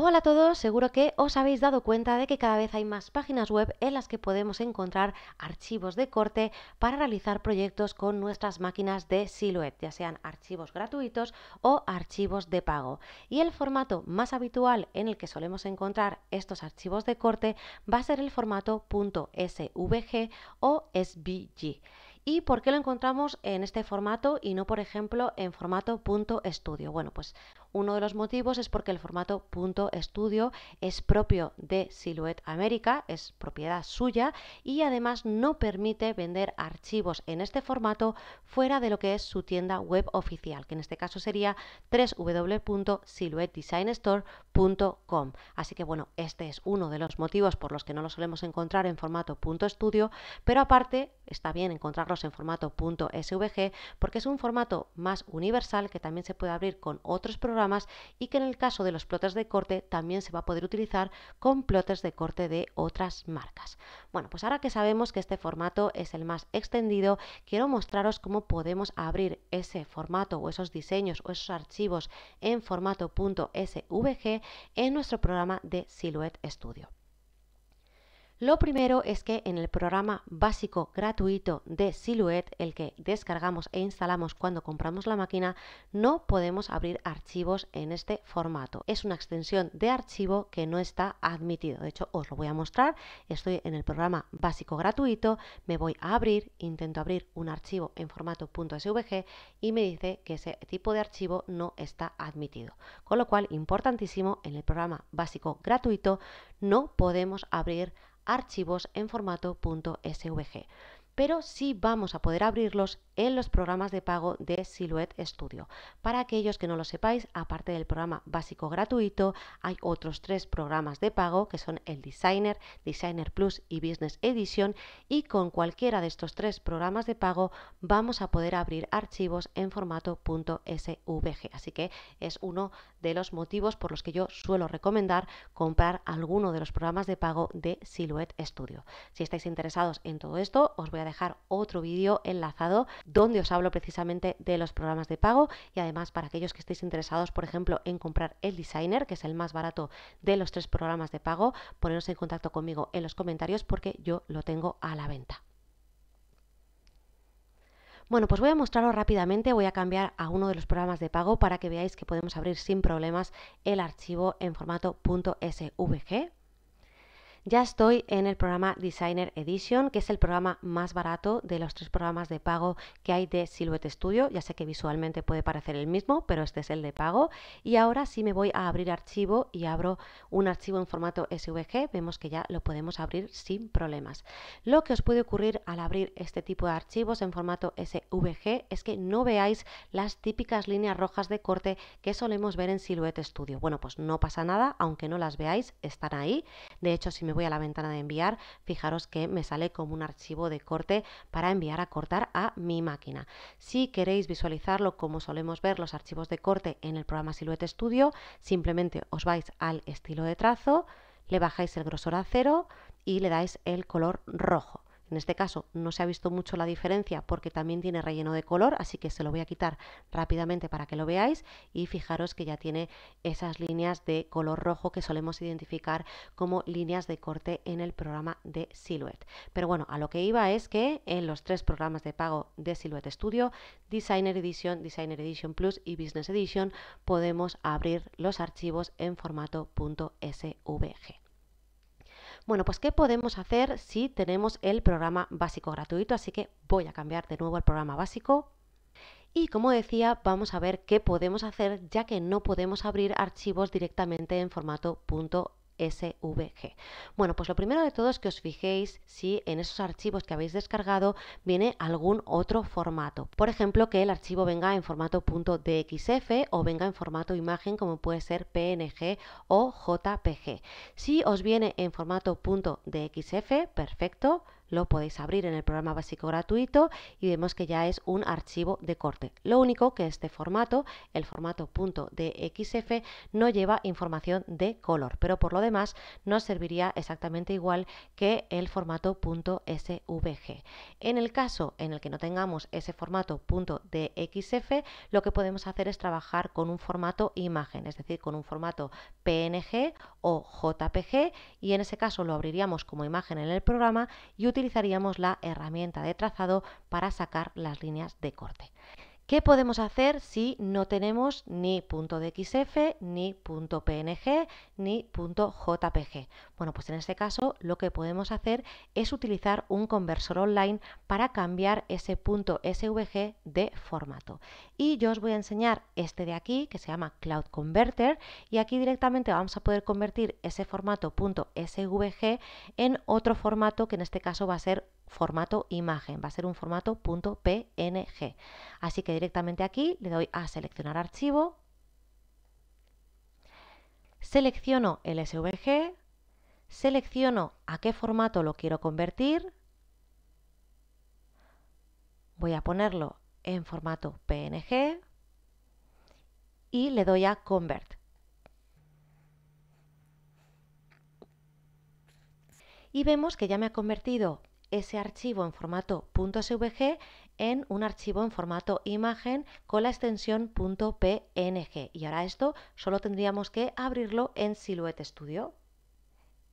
Hola a todos, seguro que os habéis dado cuenta de que cada vez hay más páginas web en las que podemos encontrar archivos de corte para realizar proyectos con nuestras máquinas de Silhouette, ya sean archivos gratuitos o archivos de pago. Y el formato más habitual en el que solemos encontrar estos archivos de corte va a ser el formato .svg o SVG. ¿Y por qué lo encontramos en este formato y no, por ejemplo, en formato .studio? Bueno, pues uno de los motivos es porque el formato punto .estudio es propio de Silhouette América, es propiedad suya y además no permite vender archivos en este formato fuera de lo que es su tienda web oficial, que en este caso sería www.silhouettedesignstore.com. Así que bueno, este es uno de los motivos por los que no lo solemos encontrar en formato punto .estudio, pero aparte está bien encontrarlos en formato .svg porque es un formato más universal que también se puede abrir con otros programas y que en el caso de los plotters de corte también se va a poder utilizar con plotters de corte de otras marcas. Bueno, pues ahora que sabemos que este formato es el más extendido, quiero mostraros cómo podemos abrir ese formato o esos diseños o esos archivos en formato .svg en nuestro programa de Silhouette Studio. Lo primero es que en el programa básico gratuito de Silhouette, el que descargamos e instalamos cuando compramos la máquina, no podemos abrir archivos en este formato. Es una extensión de archivo que no está admitido. De hecho, os lo voy a mostrar. Estoy en el programa básico gratuito, me voy a abrir, intento abrir un archivo en formato .svg y me dice que ese tipo de archivo no está admitido. Con lo cual, importantísimo, en el programa básico gratuito no podemos abrir archivos en formato .svg pero sí vamos a poder abrirlos en los programas de pago de Silhouette Studio. Para aquellos que no lo sepáis, aparte del programa básico gratuito, hay otros tres programas de pago que son el Designer, Designer Plus y Business Edition y con cualquiera de estos tres programas de pago vamos a poder abrir archivos en formato .svg. Así que es uno de los motivos por los que yo suelo recomendar comprar alguno de los programas de pago de Silhouette Studio. Si estáis interesados en todo esto, os voy a dejar otro vídeo enlazado donde os hablo precisamente de los programas de pago y además para aquellos que estéis interesados, por ejemplo, en comprar el designer, que es el más barato de los tres programas de pago, poneros en contacto conmigo en los comentarios porque yo lo tengo a la venta. Bueno, pues voy a mostraros rápidamente, voy a cambiar a uno de los programas de pago para que veáis que podemos abrir sin problemas el archivo en formato .svg, ya estoy en el programa Designer Edition, que es el programa más barato de los tres programas de pago que hay de Silhouette Studio. Ya sé que visualmente puede parecer el mismo, pero este es el de pago. Y ahora si me voy a abrir archivo y abro un archivo en formato SVG. Vemos que ya lo podemos abrir sin problemas. Lo que os puede ocurrir al abrir este tipo de archivos en formato SVG es que no veáis las típicas líneas rojas de corte que solemos ver en Silhouette Studio. Bueno, pues no pasa nada, aunque no las veáis, están ahí. De hecho, si me voy a la ventana de enviar, fijaros que me sale como un archivo de corte para enviar a cortar a mi máquina. Si queréis visualizarlo como solemos ver los archivos de corte en el programa Silhouette Studio, simplemente os vais al estilo de trazo, le bajáis el grosor a cero y le dais el color rojo. En este caso no se ha visto mucho la diferencia porque también tiene relleno de color, así que se lo voy a quitar rápidamente para que lo veáis y fijaros que ya tiene esas líneas de color rojo que solemos identificar como líneas de corte en el programa de Silhouette. Pero bueno, a lo que iba es que en los tres programas de pago de Silhouette Studio, Designer Edition, Designer Edition Plus y Business Edition, podemos abrir los archivos en formato .svg. Bueno, pues ¿qué podemos hacer si tenemos el programa básico gratuito? Así que voy a cambiar de nuevo el programa básico. Y como decía, vamos a ver qué podemos hacer ya que no podemos abrir archivos directamente en formato SVG. Bueno, pues lo primero de todo es que os fijéis si en esos archivos que habéis descargado viene algún otro formato. Por ejemplo, que el archivo venga en formato .dxf o venga en formato imagen como puede ser PNG o JPG. Si os viene en formato .dxf, perfecto, lo podéis abrir en el programa básico gratuito y vemos que ya es un archivo de corte. Lo único que este formato, el formato .dxf, no lleva información de color, pero por lo demás nos serviría exactamente igual que el formato .svg. En el caso en el que no tengamos ese formato .dxf, lo que podemos hacer es trabajar con un formato imagen, es decir, con un formato PNG o JPG y en ese caso lo abriríamos como imagen en el programa y utilizaríamos la herramienta de trazado para sacar las líneas de corte. ¿Qué podemos hacer si no tenemos ni .dxf, ni .png, ni .jpg? Bueno, pues en este caso lo que podemos hacer es utilizar un conversor online para cambiar ese .svg de formato. Y yo os voy a enseñar este de aquí que se llama Cloud Converter y aquí directamente vamos a poder convertir ese formato .svg en otro formato que en este caso va a ser formato imagen, va a ser un formato .png. Así que directamente aquí le doy a seleccionar archivo, selecciono el SVG, selecciono a qué formato lo quiero convertir, voy a ponerlo en formato PNG y le doy a Convert. Y vemos que ya me ha convertido ese archivo en formato .svg en un archivo en formato imagen con la extensión .png y ahora esto solo tendríamos que abrirlo en Silhouette Studio.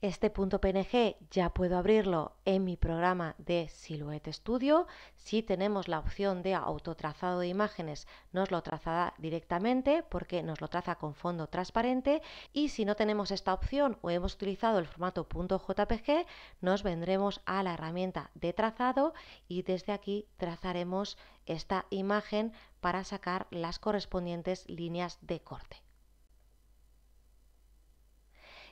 Este punto PNG ya puedo abrirlo en mi programa de Silhouette Studio. Si tenemos la opción de autotrazado de imágenes, nos lo trazará directamente porque nos lo traza con fondo transparente. Y si no tenemos esta opción o hemos utilizado el formato .jpg, nos vendremos a la herramienta de trazado y desde aquí trazaremos esta imagen para sacar las correspondientes líneas de corte.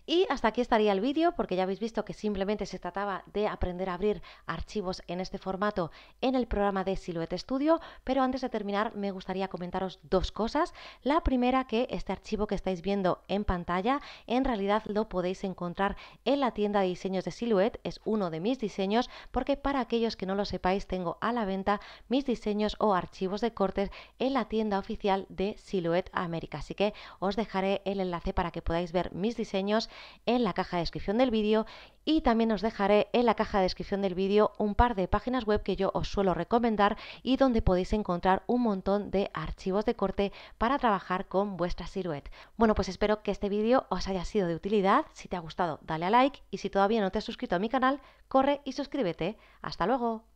Y hasta aquí estaría el vídeo porque ya habéis visto que simplemente se trataba de aprender a abrir archivos en este formato en el programa de Silhouette Studio, pero antes de terminar me gustaría comentaros dos cosas. La primera que este archivo que estáis viendo en pantalla en realidad lo podéis encontrar en la tienda de diseños de Silhouette, es uno de mis diseños porque para aquellos que no lo sepáis tengo a la venta mis diseños o archivos de cortes en la tienda oficial de Silhouette América. Así que os dejaré el enlace para que podáis ver mis diseños en la caja de descripción del vídeo y también os dejaré en la caja de descripción del vídeo un par de páginas web que yo os suelo recomendar y donde podéis encontrar un montón de archivos de corte para trabajar con vuestra silueta Bueno, pues espero que este vídeo os haya sido de utilidad. Si te ha gustado, dale a like y si todavía no te has suscrito a mi canal, corre y suscríbete. ¡Hasta luego!